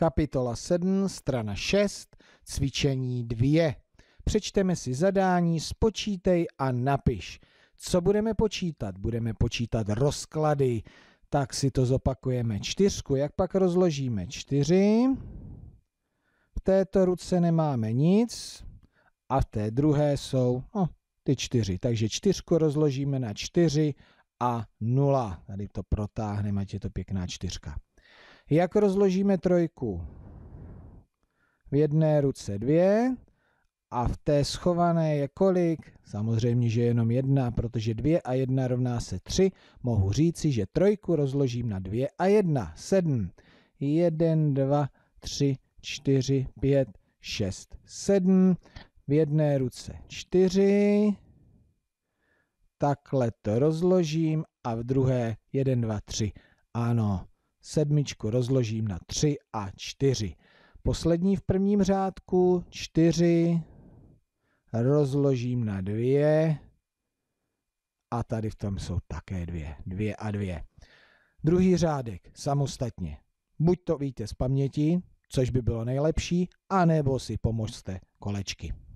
Kapitola 7, strana 6, cvičení 2. Přečteme si zadání, spočítej a napiš. Co budeme počítat? Budeme počítat rozklady. Tak si to zopakujeme. Čtyřku, jak pak rozložíme? Čtyři. V této ruce nemáme nic a v té druhé jsou no, ty čtyři. Takže čtyřku rozložíme na čtyři a nula. Tady to protáhneme, ať je to pěkná čtyřka. Jak rozložíme trojku? V jedné ruce dvě a v té schované je kolik? Samozřejmě, že jenom jedna, protože dvě a jedna rovná se tři. Mohu říci, že trojku rozložím na dvě a jedna. Sedm. Jeden, dva, tři, čtyři, pět, šest, sedm. V jedné ruce čtyři. Takhle to rozložím a v druhé jeden, dva, tři. Ano, sedmičku rozložím na 3 a 4. Poslední v prvním řádku 4 rozložím na 2 a tady v tom jsou také 2. 2 a 2. Druhý řádek samostatně. Buď to víte z paměti, což by bylo nejlepší, anebo si pomožte kolečky.